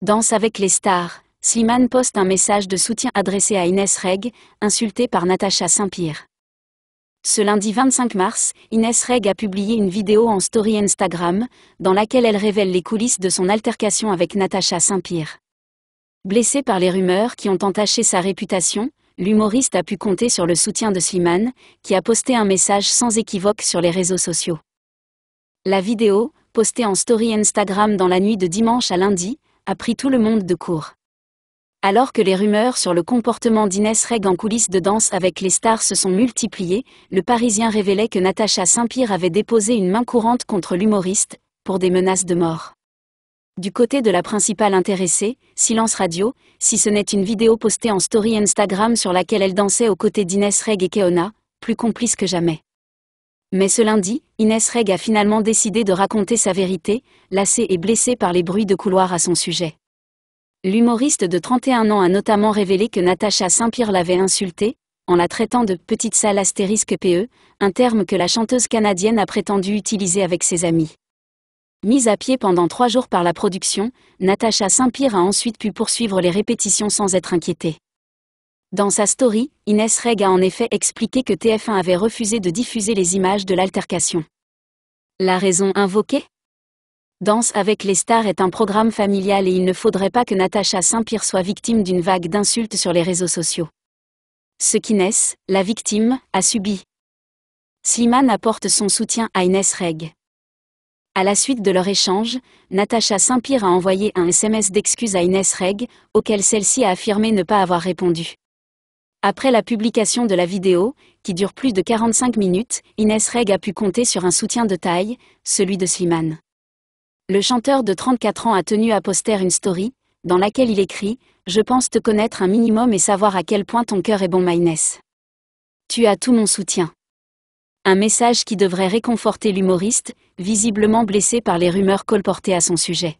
Danse avec les stars, Slimane poste un message de soutien adressé à Inès Reg, insultée par Natacha Saint-Pierre. Ce lundi 25 mars, Inès Reg a publié une vidéo en story Instagram, dans laquelle elle révèle les coulisses de son altercation avec Natacha Saint-Pierre. Blessée par les rumeurs qui ont entaché sa réputation, l'humoriste a pu compter sur le soutien de Slimane, qui a posté un message sans équivoque sur les réseaux sociaux. La vidéo, postée en story Instagram dans la nuit de dimanche à lundi, a pris tout le monde de court. Alors que les rumeurs sur le comportement d'Inès Reg en coulisses de danse avec les stars se sont multipliées, le Parisien révélait que Natacha Saint-Pierre avait déposé une main courante contre l'humoriste, pour des menaces de mort. Du côté de la principale intéressée, Silence Radio, si ce n'est une vidéo postée en story Instagram sur laquelle elle dansait aux côtés d'Inès Reg et Keona, plus complice que jamais. Mais ce lundi, Inès Reg a finalement décidé de raconter sa vérité, lassée et blessée par les bruits de couloir à son sujet. L'humoriste de 31 ans a notamment révélé que Natacha Saint-Pierre l'avait insultée, en la traitant de petite salle astérisque PE, un terme que la chanteuse canadienne a prétendu utiliser avec ses amis. Mise à pied pendant trois jours par la production, Natacha Saint-Pierre a ensuite pu poursuivre les répétitions sans être inquiétée. Dans sa story, Inès Reg a en effet expliqué que TF1 avait refusé de diffuser les images de l'altercation. La raison invoquée Danse avec les stars est un programme familial et il ne faudrait pas que Natacha Saint-Pierre soit victime d'une vague d'insultes sur les réseaux sociaux. Ce qu'Inès, la victime, a subi. Slimane apporte son soutien à Inès Reg. À la suite de leur échange, Natacha Saint-Pierre a envoyé un SMS d'excuses à Inès Reg, auquel celle-ci a affirmé ne pas avoir répondu. Après la publication de la vidéo, qui dure plus de 45 minutes, Inès Reg a pu compter sur un soutien de taille, celui de Slimane. Le chanteur de 34 ans a tenu à poster une story, dans laquelle il écrit « Je pense te connaître un minimum et savoir à quel point ton cœur est bon ma Tu as tout mon soutien. » Un message qui devrait réconforter l'humoriste, visiblement blessé par les rumeurs colportées à son sujet.